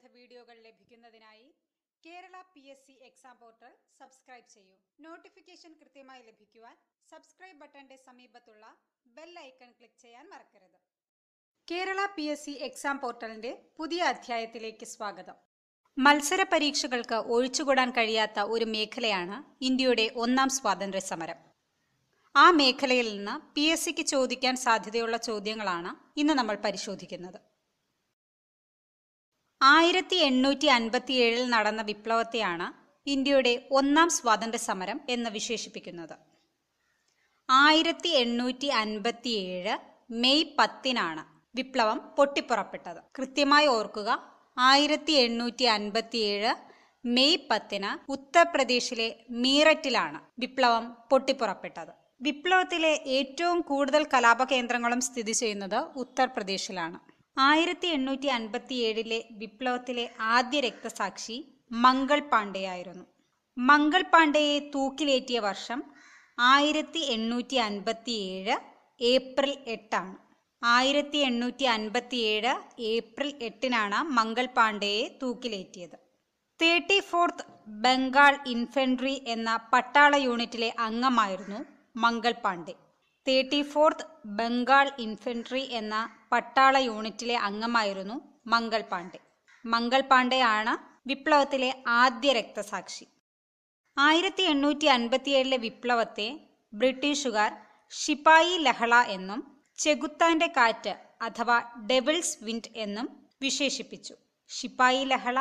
പ്രതിബന്ധ വീഡിയോകൾ ലഭിക്കുന്നതിനായി Kerala P S C exam portal subscribe ചെയ്യൂ നോട്ടിഫിക്കേഷൻ കൃത്യമായി ലഭിക്കുവാൻ സബ്സ്ക്രൈബ് ബട്ടന്റെ സമീപത്തുള്ള ബെൽ ഐക്കൺ ക്ലിക്ക് ചെയ്യാൻ മറക്കരുത് Kerala P S C exam പോർട്ടലിന്റെ പുതിയ അധ്യായത്തിലേക്ക് സ്വാഗതം മത്സര പരീക്ഷകൾക്ക് ഒഴിച്ചുകൂടാൻ കഴിയാത്ത ഒരു മേഖലയാണ് ഇന്ത്യയുടെ ഒന്നാം സ്വാതന്ത്ര്യ സമരം ആ മേഖലയിൽ നിന്ന് പി എസ് സിക്ക് ചോദിക്കാൻ സാധ്യതയുള്ള ചോദ്യങ്ങളാണ് ഇന്ന് നമ്മൾ പരിശോധിക്കുന്നത് ആയിരത്തി എണ്ണൂറ്റി അൻപത്തിയേഴിൽ നടന്ന വിപ്ലവത്തെയാണ് ഇന്ത്യയുടെ ഒന്നാം സ്വാതന്ത്ര്യ സമരം എന്ന് വിശേഷിപ്പിക്കുന്നത് ആയിരത്തി എണ്ണൂറ്റി അൻപത്തിയേഴ് മെയ് പത്തിനാണ് വിപ്ലവം പൊട്ടിപ്പുറപ്പെട്ടത് കൃത്യമായി ഓർക്കുക ആയിരത്തി എണ്ണൂറ്റി അൻപത്തിയേഴ് മെയ് പത്തിന് ഉത്തർപ്രദേശിലെ മീററ്റിലാണ് വിപ്ലവം പൊട്ടിപ്പുറപ്പെട്ടത് വിപ്ലവത്തിലെ ഏറ്റവും കൂടുതൽ കലാപകേന്ദ്രങ്ങളും സ്ഥിതി ചെയ്യുന്നത് ഉത്തർപ്രദേശിലാണ് ആയിരത്തി എണ്ണൂറ്റി അൻപത്തിയേഴിലെ വിപ്ലവത്തിലെ ആദ്യ രക്തസാക്ഷി മംഗൾ പാണ്ഡെയായിരുന്നു മംഗൾ പാണ്ഡെയെ തൂക്കിലേറ്റിയ വർഷം ആയിരത്തി എണ്ണൂറ്റി അൻപത്തിയേഴ് ഏപ്രിൽ എട്ടാണ് ആയിരത്തി എണ്ണൂറ്റി അൻപത്തിയേഴ് ഏപ്രിൽ എട്ടിനാണ് മംഗൾ പാണ്ഡെയെ തൂക്കിലേറ്റിയത് തേർട്ടി ഫോർത്ത് ബംഗാൾ ഇൻഫെൻട്രി എന്ന പട്ടാള യൂണിറ്റിലെ അംഗമായിരുന്നു Mangal Pandey thirty fourth Bengal infantry എന്ന പട്ടാള യൂണിറ്റിലെ അംഗമായിരുന്നു മംഗൾ പാണ്ഡെ മംഗൾ പാണ്ഡെയാണ് ആണ് വിപ്ലവത്തിലെ ആദ്യ രക്തസാക്ഷി ആയിരത്തി എണ്ണൂറ്റി അൻപത്തിയേഴിലെ വിപ്ലവത്തെ ബ്രിട്ടീഷുകാർ ഷിപ്പായി ലഹള എന്നും ചെകുത്താന്റെ കാറ്റ് അഥവാ ഡെവിൾസ് വിൻഡ് എന്നും വിശേഷിപ്പിച്ചു ഷിപ്പായി ലഹള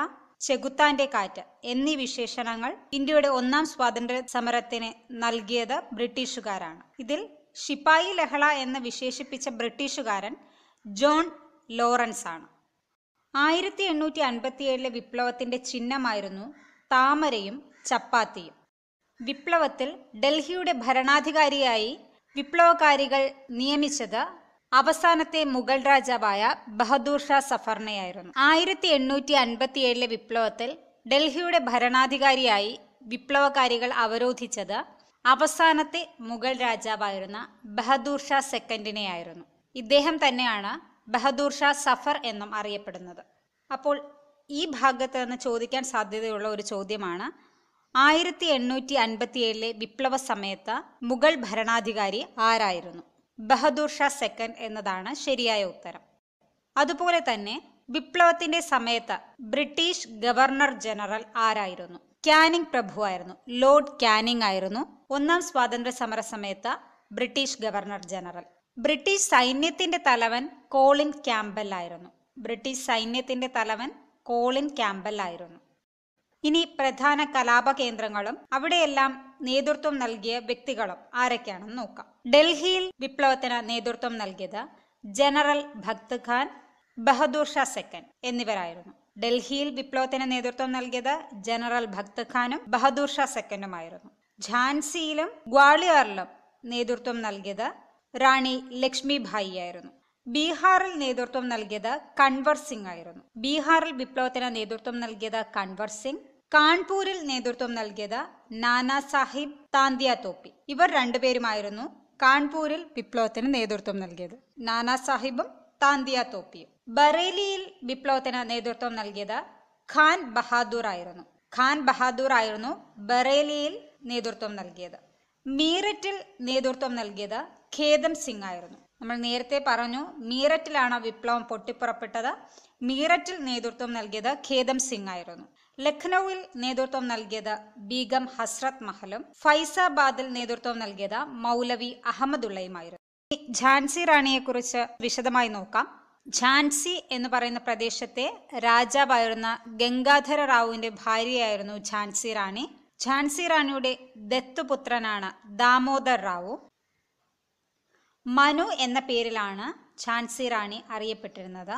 ചെകുത്താന്റെ കാറ്റ് എന്നീ വിശേഷണങ്ങൾ ഇന്ത്യയുടെ ഒന്നാം സ്വാതന്ത്ര്യ സമരത്തിന് നൽകിയത് ബ്രിട്ടീഷുകാരാണ് ഇതിൽ ഷിപ്പായി ലഹള എന്ന് വിശേഷിപ്പിച്ച ബ്രിട്ടീഷുകാരൻ ജോൺ ലോറൻസ് ആണ് ആയിരത്തി എണ്ണൂറ്റി അൻപത്തിയേഴിലെ വിപ്ലവത്തിന്റെ ചിഹ്നമായിരുന്നു താമരയും ചപ്പാത്തിയും വിപ്ലവത്തിൽ ഡൽഹിയുടെ ഭരണാധികാരിയായി വിപ്ലവകാരികൾ നിയമിച്ചത് അവസാനത്തെ മുഗൾ രാജാവായ ബഹദൂർ ഷാ സഫറിനെയായിരുന്നു ആയിരത്തി എണ്ണൂറ്റി അൻപത്തിയേഴിലെ വിപ്ലവത്തിൽ ഡൽഹിയുടെ ഭരണാധികാരിയായി വിപ്ലവകാരികൾ അവരോധിച്ചത് അവസാനത്തെ മുഗൾ രാജാവായിരുന്ന ബഹദൂർ ഷാ സെക്കൻഡിനെയായിരുന്നു ഇദ്ദേഹം തന്നെയാണ് ബഹദൂർ ഷാ സഫർ എന്നും അറിയപ്പെടുന്നത് അപ്പോൾ ഈ ഭാഗത്ത് നിന്ന് ചോദിക്കാൻ സാധ്യതയുള്ള ഒരു ചോദ്യമാണ് ആയിരത്തി എണ്ണൂറ്റി ഏഴിലെ വിപ്ലവ സമയത്ത് മുഗൾ ഭരണാധികാരി ആരായിരുന്നു ബഹദൂർ ഷാ സെക്കൻഡ് എന്നതാണ് ശരിയായ ഉത്തരം അതുപോലെ തന്നെ വിപ്ലവത്തിന്റെ സമയത്ത് ബ്രിട്ടീഷ് ഗവർണർ ജനറൽ ആരായിരുന്നു ക്യാനിങ് പ്രഭുവായിരുന്നു ലോർഡ് ക്യാനിങ് ആയിരുന്നു ഒന്നാം സ്വാതന്ത്ര്യ സമര സമയത്ത് ബ്രിട്ടീഷ് ഗവർണർ ജനറൽ ബ്രിട്ടീഷ് സൈന്യത്തിന്റെ തലവൻ കോളിൻ ക്യാമ്പൽ ആയിരുന്നു ബ്രിട്ടീഷ് സൈന്യത്തിന്റെ തലവൻ കോളിൻ ക്യാമ്പൽ ആയിരുന്നു ഇനി പ്രധാന കലാപ കേന്ദ്രങ്ങളും അവിടെയെല്ലാം നേതൃത്വം നൽകിയ വ്യക്തികളും ആരൊക്കെയാണെന്ന് നോക്കാം ഡൽഹിയിൽ വിപ്ലവത്തിന് നേതൃത്വം നൽകിയത് ജനറൽ ഭക്ത് ഖാൻ ബഹദൂർ ഷാ സെക്കൻ എന്നിവരായിരുന്നു ഡൽഹിയിൽ വിപ്ലവത്തിന് നേതൃത്വം നൽകിയത് ജനറൽ ഭക്ത് ഖാനും ബഹദൂർ ഷാ സെക്കൻഡുമായിരുന്നു ഝാൻസിയിലും ഗ്വാളിയാറിലും നേതൃത്വം നൽകിയത് റാണി ലക്ഷ്മി ഭായി ആയിരുന്നു ബീഹാറിൽ നേതൃത്വം നൽകിയത് കൺവർ സിംഗ് ആയിരുന്നു ബീഹാറിൽ വിപ്ലവത്തിന് നേതൃത്വം നൽകിയത് കൺവർ സിംഗ് കാൺപൂരിൽ നേതൃത്വം നൽകിയത് നാനാ സാഹിബ് താന്തിയ തോപ്പി ഇവർ രണ്ടുപേരുമായിരുന്നു കാൺപൂരിൽ വിപ്ലവത്തിന് നേതൃത്വം നൽകിയത് നാനാ സാഹിബും താന്തിയ തോപ്പിയും ബറേലിയിൽ വിപ്ലവത്തിന് നേതൃത്വം നൽകിയത് ഖാൻ ബഹാദൂർ ആയിരുന്നു ഖാൻ ബഹാദൂർ ആയിരുന്നു ബറേലിയിൽ നേതൃത്വം നൽകിയത് മീററ്റിൽ നേതൃത്വം നൽകിയത് ഖേദം സിംഗ് ആയിരുന്നു നമ്മൾ നേരത്തെ പറഞ്ഞു മീററ്റിലാണ് വിപ്ലവം പൊട്ടിപ്പുറപ്പെട്ടത് മീററ്റിൽ നേതൃത്വം നൽകിയത് ഖേദം സിംഗ് ആയിരുന്നു ലഖ്നൌവിൽ നേതൃത്വം നൽകിയത് ബീഗം ഹസ്രത് മഹലും ഫൈസാബാദിൽ നേതൃത്വം നൽകിയത് മൗലവി അഹമ്മദുള്ളയുമായിരുന്നു ഝാൻസി റാണിയെക്കുറിച്ച് വിശദമായി നോക്കാം ഝാൻസി എന്ന് പറയുന്ന പ്രദേശത്തെ രാജാവായിരുന്ന ഗംഗാധര റാവുവിന്റെ ഭാര്യയായിരുന്നു ഝാൻസി റാണി ഝാൻസി റാണിയുടെ ദത്തുപുത്രനാണ് ദാമോദർ റാവു മനു എന്ന പേരിലാണ് ഝാൻസി റാണി അറിയപ്പെട്ടിരുന്നത്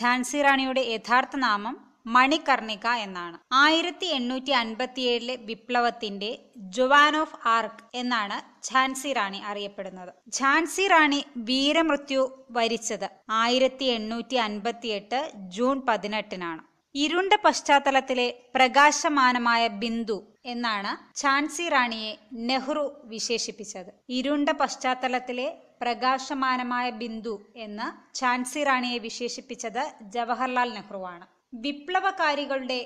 ഝാൻസി റാണിയുടെ യഥാർത്ഥ നാമം മണികർണിക എന്നാണ് ആയിരത്തി എണ്ണൂറ്റി അൻപത്തിയേഴിലെ വിപ്ലവത്തിന്റെ ജുവാൻ ഓഫ് ആർക്ക് എന്നാണ് ഝാൻസി റാണി അറിയപ്പെടുന്നത് ഝാൻസി റാണി വീരമൃത്യു വരിച്ചത് ആയിരത്തി എണ്ണൂറ്റി അൻപത്തിയെട്ട് ജൂൺ പതിനെട്ടിനാണ് ഇരുണ്ട പശ്ചാത്തലത്തിലെ പ്രകാശമാനമായ ബിന്ദു എന്നാണ് ഝാൻസി റാണിയെ നെഹ്റു വിശേഷിപ്പിച്ചത് ഇരുണ്ട പശ്ചാത്തലത്തിലെ പ്രകാശമാനമായ ബിന്ദു എന്ന് ഝാൻസി റാണിയെ വിശേഷിപ്പിച്ചത് ജവഹർലാൽ നെഹ്റുവാണ് വിപ്ലവകാരികളുടെ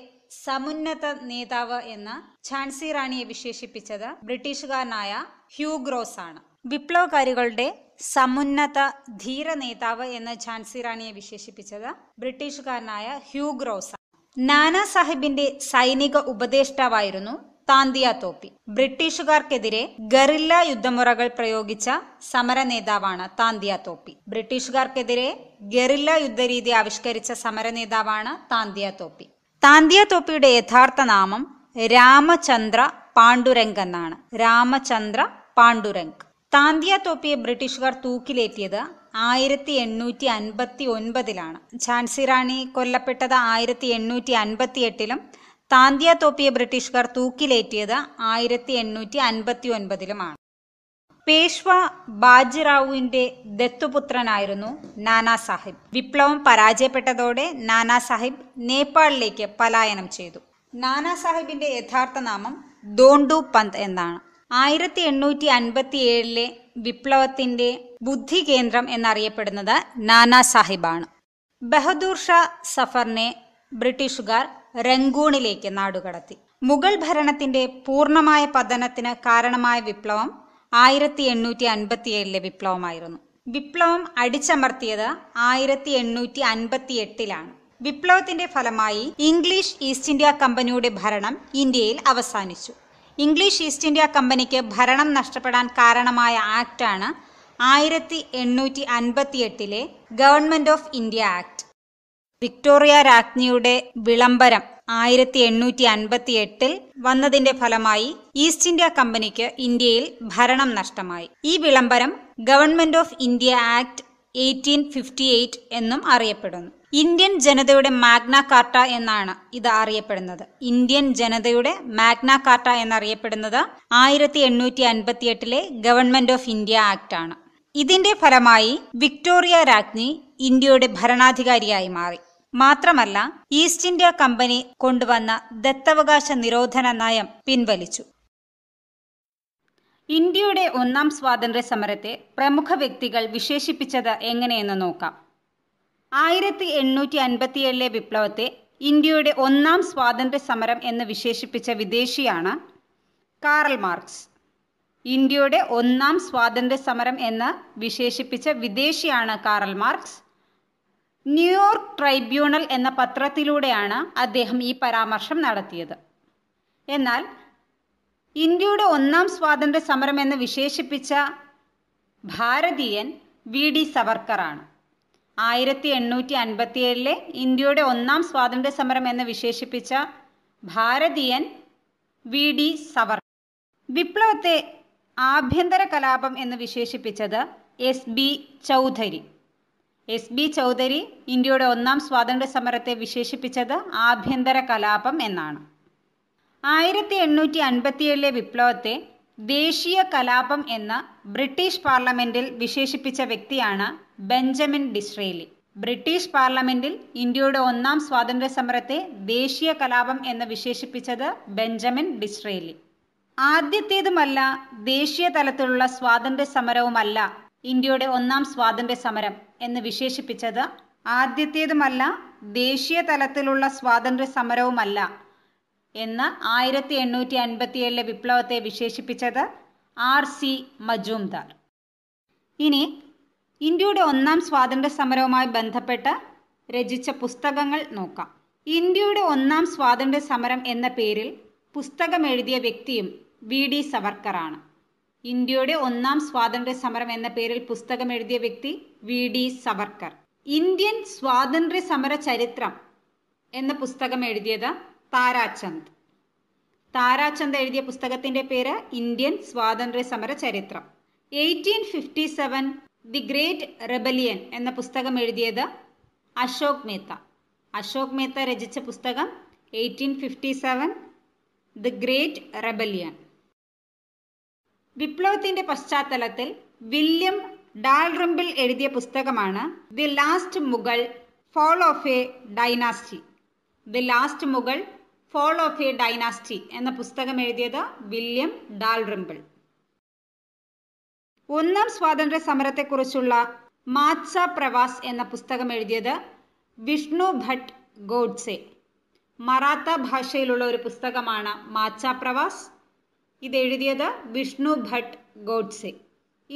സമുന്നത നേതാവ് എന്ന് ഝാൻസി റാണിയെ വിശേഷിപ്പിച്ചത് ബ്രിട്ടീഷുകാരനായ ഹ്യൂഗ്രോസ് ആണ് വിപ്ലവകാരികളുടെ സമുന്നത ധീര നേതാവ് എന്ന് ഝാൻസി റാണിയെ വിശേഷിപ്പിച്ചത് ബ്രിട്ടീഷുകാരനായ ഹ്യൂഗ്രോസ് നാനാ സാഹിബിന്റെ സൈനിക ഉപദേഷ്ടാവായിരുന്നു താന്തിയ തോപ്പി ബ്രിട്ടീഷുകാർക്കെതിരെ ഗറില്ല യുദ്ധമുറകൾ പ്രയോഗിച്ച സമര നേതാവാണ് താന്തിയ തോപ്പി ബ്രിട്ടീഷുകാർക്കെതിരെ ഗറില്ല യുദ്ധരീതി ആവിഷ്കരിച്ച സമര നേതാവാണ് താന്തിയ തോപ്പി താന്തിയ തോപ്പിയുടെ യഥാർത്ഥ നാമം രാമചന്ദ്ര പാണ്ഡുരംഗ് എന്നാണ് രാമചന്ദ്ര പാണ്ഡുരംഗ് താന്തിയ തോപ്പിയെ ബ്രിട്ടീഷുകാർ തൂക്കിലേറ്റിയത് ആയിരത്തി എണ്ണൂറ്റി അൻപത്തി ഒൻപതിലാണ് ഝാൻസി റാണി കൊല്ലപ്പെട്ടത് ആയിരത്തി എണ്ണൂറ്റി അൻപത്തി എട്ടിലും താന്തിയ തോപ്പിയെ ബ്രിട്ടീഷുകാർ തൂക്കിലേറ്റിയത് ആയിരത്തി എണ്ണൂറ്റി അൻപത്തി ഒൻപതിലുമാണ് പേഷ്വ ബാജിറാവുവിന്റെ ദത്തുപുത്രനായിരുന്നു നാനാ സാഹിബ് വിപ്ലവം പരാജയപ്പെട്ടതോടെ നാനാ സാഹിബ് നേപ്പാളിലേക്ക് പലായനം ചെയ്തു നാനാ സാഹിബിന്റെ യഥാർത്ഥ നാമം ദോണ്ടു പന്ത് എന്നാണ് ആയിരത്തി എണ്ണൂറ്റി അൻപത്തി ഏഴിലെ വിപ്ലവത്തിന്റെ ബുദ്ധി കേന്ദ്രം എന്നറിയപ്പെടുന്നത് നാനാ സാഹിബാണ് ബഹദൂർ ഷാ സഫറിനെ ബ്രിട്ടീഷുകാർ റംഗൂണിലേക്ക് നാടുകടത്തി മുഗൾ ഭരണത്തിന്റെ പൂർണമായ പതനത്തിന് കാരണമായ വിപ്ലവം ആയിരത്തി എണ്ണൂറ്റി അൻപത്തിയേഴിലെ വിപ്ലവമായിരുന്നു വിപ്ലവം അടിച്ചമർത്തിയത് ആയിരത്തി എണ്ണൂറ്റി അൻപത്തി എട്ടിലാണ് വിപ്ലവത്തിന്റെ ഫലമായി ഇംഗ്ലീഷ് ഈസ്റ്റ് ഇന്ത്യ കമ്പനിയുടെ ഭരണം ഇന്ത്യയിൽ അവസാനിച്ചു ഇംഗ്ലീഷ് ഈസ്റ്റ് ഇന്ത്യ കമ്പനിക്ക് ഭരണം നഷ്ടപ്പെടാൻ കാരണമായ ആക്റ്റാണ് ആയിരത്തി എണ്ണൂറ്റി അൻപത്തി എട്ടിലെ government of India act Victoria രാജ്ഞിയുടെ വിളംബരം ആയിരത്തി എണ്ണൂറ്റി അൻപത്തി എട്ടിൽ വന്നതിന്റെ ഫലമായി ഈസ്റ്റ് ഇന്ത്യ കമ്പനിക്ക് ഇന്ത്യയിൽ ഭരണം നഷ്ടമായി ഈ വിളംബരം government of India act eighteen fifty eight എന്നും അറിയപ്പെടുന്നു ഇന്ത്യൻ ജനതയുടെ മാഗ്ന കാർട്ട എന്നാണ് ഇത് അറിയപ്പെടുന്നത് ഇന്ത്യൻ ജനതയുടെ മാഗ്ന കാർട്ട എന്നറിയപ്പെടുന്നത് ആയിരത്തി എണ്ണൂറ്റി അൻപത്തി എട്ടിലെ ഗവൺമെന്റ് ഓഫ് ഇന്ത്യ ആക്ട് ആണ് ഇതിന്റെ ഫലമായി വിക്ടോറിയ രാജ്ഞി ഇന്ത്യയുടെ ഭരണാധികാരിയായി മാറി മാത്രമല്ല ഈസ്റ്റ് ഇന്ത്യ കമ്പനി കൊണ്ടുവന്ന ദത്തവകാശ നിരോധന നയം പിൻവലിച്ചു ഇന്ത്യയുടെ ഒന്നാം സ്വാതന്ത്ര്യ സമരത്തെ പ്രമുഖ വ്യക്തികൾ വിശേഷിപ്പിച്ചത് എങ്ങനെയെന്ന് നോക്കാം ആയിരത്തി എണ്ണൂറ്റി അൻപത്തിയേഴിലെ വിപ്ലവത്തെ ഇന്ത്യയുടെ ഒന്നാം സ്വാതന്ത്ര്യ സമരം എന്ന് വിശേഷിപ്പിച്ച വിദേശിയാണ് കാറൽ മാർക്സ് ഇന്ത്യയുടെ ഒന്നാം സ്വാതന്ത്ര്യ സമരം എന്ന് വിശേഷിപ്പിച്ച വിദേശിയാണ് കാറൽ മാർക്സ് ന്യൂയോർക്ക് ട്രൈബ്യൂണൽ എന്ന പത്രത്തിലൂടെയാണ് അദ്ദേഹം ഈ പരാമർശം നടത്തിയത് എന്നാൽ ഇന്ത്യയുടെ ഒന്നാം സ്വാതന്ത്ര്യ സമരം എന്ന് വിശേഷിപ്പിച്ച ഭാരതീയൻ വി ഡി സവർക്കറാണ് ആയിരത്തി എണ്ണൂറ്റി അൻപത്തിയേഴിലെ ഇന്ത്യയുടെ ഒന്നാം സ്വാതന്ത്ര്യ സമരം എന്ന് വിശേഷിപ്പിച്ച ഭാരതീയൻ വി ഡി സവർക്കർ വിപ്ലവത്തെ ആഭ്യന്തര കലാപം എന്ന് വിശേഷിപ്പിച്ചത് S B Chaudhary S B Chaudhary ഇന്ത്യയുടെ ഒന്നാം സ്വാതന്ത്ര്യ സമരത്തെ വിശേഷിപ്പിച്ചത് ആഭ്യന്തര കലാപം എന്നാണ് ആയിരത്തി എണ്ണൂറ്റി അൻപത്തിയേഴിലെ വിപ്ലവത്തെ ദേശീയ കലാപം എന്ന് ബ്രിട്ടീഷ് പാർലമെന്റിൽ വിശേഷിപ്പിച്ച വ്യക്തിയാണ് ബെഞ്ചമിൻ ഡിസ്രേലി ബ്രിട്ടീഷ് പാർലമെന്റിൽ ഇന്ത്യയുടെ ഒന്നാം സ്വാതന്ത്ര്യ സമരത്തെ ദേശീയ കലാപം എന്ന് വിശേഷിപ്പിച്ചത് ബെഞ്ചമിൻ ഡിസ്രേലി ആദ്യത്തേതുമല്ല ദേശീയ തലത്തിലുള്ള സ്വാതന്ത്ര്യ സമരവുമല്ല ഇന്ത്യയുടെ ഒന്നാം സ്വാതന്ത്ര്യ സമരം എന്ന് വിശേഷിപ്പിച്ചത് ആദ്യത്തേതുമല്ല ദേശീയ തലത്തിലുള്ള സ്വാതന്ത്ര്യ സമരവുമല്ല എന്ന് ആയിരത്തി എണ്ണൂറ്റി അൻപത്തിയേഴിലെ വിപ്ലവത്തെ വിശേഷിപ്പിച്ചത് ആർ സി മജൂംദാർ ഇനി ഇന്ത്യയുടെ ഒന്നാം സ്വാതന്ത്ര്യ സമരവുമായി ബന്ധപ്പെട്ട് രചിച്ച പുസ്തകങ്ങൾ നോക്കാം ഇന്ത്യയുടെ ഒന്നാം സ്വാതന്ത്ര്യ സമരം എന്ന പേരിൽ പുസ്തകം എഴുതിയ വ്യക്തിയും വി ഡി സവർക്കറാണ് ഇന്ത്യയുടെ ഒന്നാം സ്വാതന്ത്ര്യ സമരം എന്ന പേരിൽ പുസ്തകം എഴുതിയ വ്യക്തി വി ഡി സവർക്കർ ഇന്ത്യൻ സ്വാതന്ത്ര്യ സമര ചരിത്രം എന്ന പുസ്തകം എഴുതിയത് താരാചന്ദ് താരാചന്ദ് എഴുതിയ പുസ്തകത്തിന്റെ പേര് ഇന്ത്യൻ സ്വാതന്ത്ര്യ സമര ചരിത്രം eighteen fifty seven the great rebellion എന്ന പുസ്തകം എഴുതിയത് അശോക് മേത്ത അശോക് മേത്ത രചിച്ച പുസ്തകം eighteen fifty seven the great rebellion വിപ്ലവത്തിന്റെ പശ്ചാത്തലത്തിൽ വില്യം ഡാൽറിംബിൾ എഴുതിയ പുസ്തകമാണ് the last Mughal fall of a dynasty the last Mughal fall of a dynasty എന്ന പുസ്തകം എഴുതിയത് വില്യം ഡാൽറിംബിൾ ഒന്നാം സ്വാതന്ത്ര്യ സമരത്തെക്കുറിച്ചുള്ള മാത്സ പ്രവാസ് എന്ന പുസ്തകം എഴുതിയത് വിഷ്ണു ഭട്ട് ഗോഡ്സെ മറാത്ത ഭാഷയിലുള്ള ഒരു പുസ്തകമാണ് മാച്ച പ്രവാസ് ഇതെഴുതിയത് വിഷ്ണു ഭട്ട് ഗോഡ്സെ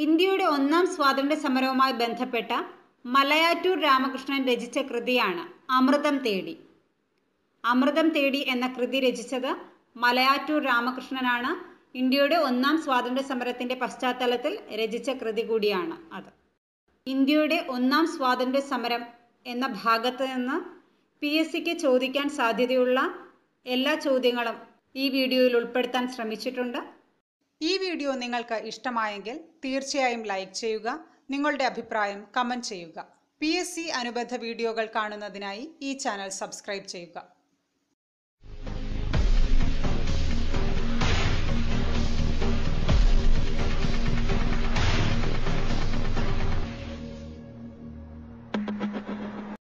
ഇന്ത്യയുടെ ഒന്നാം സ്വാതന്ത്ര്യ സമരവുമായി ബന്ധപ്പെട്ട മലയാറ്റൂർ രാമകൃഷ്ണൻ രചിച്ച കൃതിയാണ് അമൃതം തേടി അമൃതം തേടി എന്ന കൃതി രചിച്ചത് മലയാറ്റൂർ രാമകൃഷ്ണനാണ് ഇന്ത്യയുടെ ഒന്നാം സ്വാതന്ത്ര്യ സമരത്തിൻ്റെ പശ്ചാത്തലത്തിൽ രചിച്ച കൃതി കൂടിയാണ് അത് ഇന്ത്യയുടെ ഒന്നാം സ്വാതന്ത്ര്യ സമരം എന്ന ഭാഗത്ത് നിന്ന് പി എസ് സിക്ക് ചോദിക്കാൻ സാധ്യതയുള്ള എല്ലാ ചോദ്യങ്ങളും ഈ വീഡിയോയിൽ ഉൾപ്പെടുത്താൻ ശ്രമിച്ചിട്ടുണ്ട് ഈ വീഡിയോ നിങ്ങൾക്ക് ഇഷ്ടമായെങ്കിൽ തീർച്ചയായും ലൈക്ക് ചെയ്യുക നിങ്ങളുടെ അഭിപ്രായം കമൻറ്റ് ചെയ്യുക പി അനുബന്ധ വീഡിയോകൾ കാണുന്നതിനായി ഈ ചാനൽ സബ്സ്ക്രൈബ് ചെയ്യുക